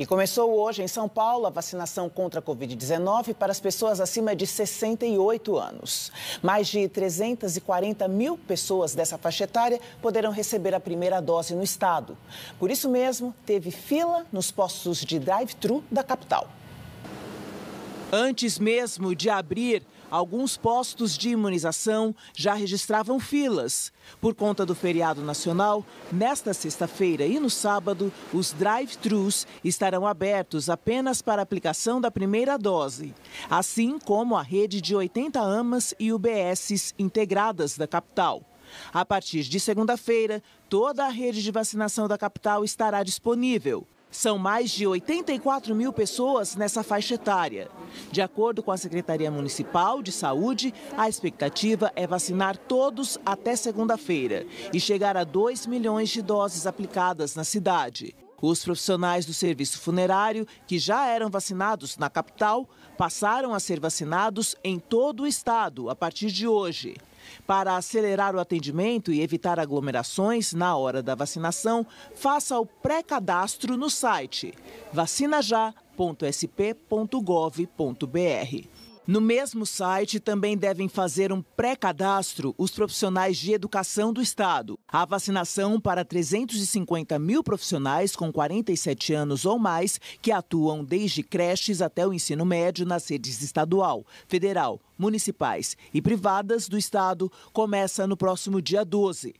E começou hoje em São Paulo a vacinação contra a Covid-19 para as pessoas acima de 68 anos. Mais de 340 mil pessoas dessa faixa etária poderão receber a primeira dose no estado. Por isso mesmo, teve fila nos postos de drive-thru da capital. Antes mesmo de abrir, Alguns postos de imunização já registravam filas. Por conta do feriado nacional, nesta sexta-feira e no sábado, os drive-thrus estarão abertos apenas para aplicação da primeira dose, assim como a rede de 80 AMAs e UBSs integradas da capital. A partir de segunda-feira, toda a rede de vacinação da capital estará disponível. São mais de 84 mil pessoas nessa faixa etária. De acordo com a Secretaria Municipal de Saúde, a expectativa é vacinar todos até segunda-feira e chegar a 2 milhões de doses aplicadas na cidade. Os profissionais do serviço funerário, que já eram vacinados na capital, passaram a ser vacinados em todo o estado a partir de hoje. Para acelerar o atendimento e evitar aglomerações na hora da vacinação, faça o pré-cadastro no site vacinajá.sp.gov.br. No mesmo site também devem fazer um pré-cadastro os profissionais de educação do Estado. A vacinação para 350 mil profissionais com 47 anos ou mais que atuam desde creches até o ensino médio nas redes estadual, federal, municipais e privadas do Estado começa no próximo dia 12.